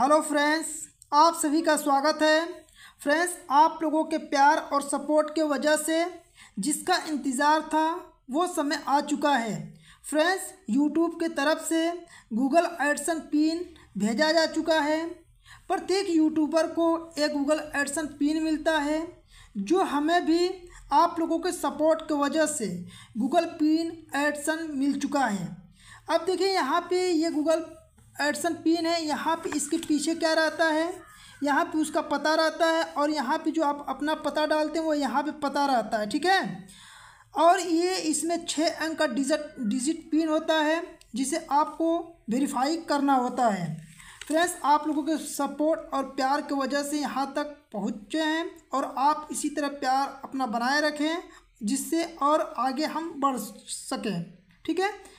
hello friends आप सभी का स्वागत है फ्रेंड्स आप लोगों के प्यार और सपोर्ट के वजह से जिसका इंतज़ार था वो समय आ चुका है फ्रेंड्स यूट्यूब के तरफ से गूगल एडसन पिन भेजा जा चुका है प्रत्येक यूट्यूबर को एक गूगल एडसन पिन मिलता है जो हमें भी आप लोगों के सपोर्ट की वजह से गूगल पिन एडसन मिल चुका है अब देखिए यहाँ पे ये गूगल एडसन पिन है यहाँ पे इसके पीछे क्या रहता है यहाँ पे उसका पता रहता है और यहाँ पे जो आप अपना पता डालते हैं वो यहाँ पे पता रहता है ठीक है और ये इसमें छः अंक का डिजिट डिजिट पिन होता है जिसे आपको वेरीफाई करना होता है फ्रेंड्स आप लोगों के सपोर्ट और प्यार की वजह से यहाँ तक पहुँचे हैं और आप इसी तरह प्यार अपना बनाए रखें जिससे और आगे हम बढ़ सकें ठीक है